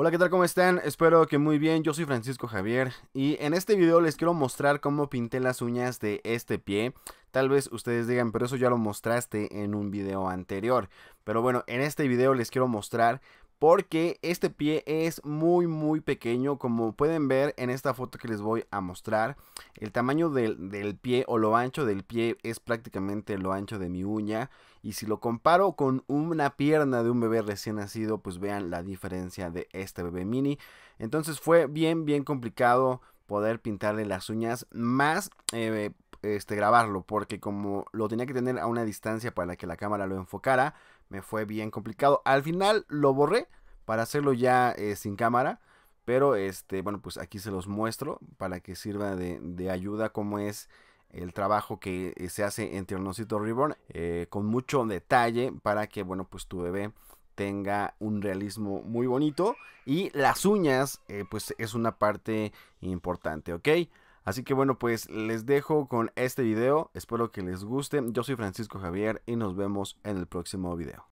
Hola, ¿qué tal? ¿Cómo están? Espero que muy bien, yo soy Francisco Javier y en este video les quiero mostrar cómo pinté las uñas de este pie. Tal vez ustedes digan, pero eso ya lo mostraste en un video anterior. Pero bueno, en este video les quiero mostrar porque este pie es muy muy pequeño como pueden ver en esta foto que les voy a mostrar el tamaño del, pie o lo ancho del pie es prácticamente lo ancho de mi uña y si lo comparo con una pierna de un bebé recién nacido pues vean la diferencia de este bebé mini entonces fue bien bien complicado poder pintarle las uñas más eh, este, grabarlo, porque como lo tenía que tener a una distancia para que la cámara lo enfocara, me fue bien complicado. Al final lo borré para hacerlo ya eh, sin cámara, pero este, bueno, pues aquí se los muestro para que sirva de, ayuda como es el trabajo que eh, se hace en Tiernocito Reborn eh, con mucho detalle para que, bueno, pues tu bebé tenga un realismo muy bonito y las uñas, pues es una parte importante, ¿ok? Así que bueno, pues les dejo con este video. Espero que les guste. Yo soy Francisco Javier y nos vemos en el próximo video.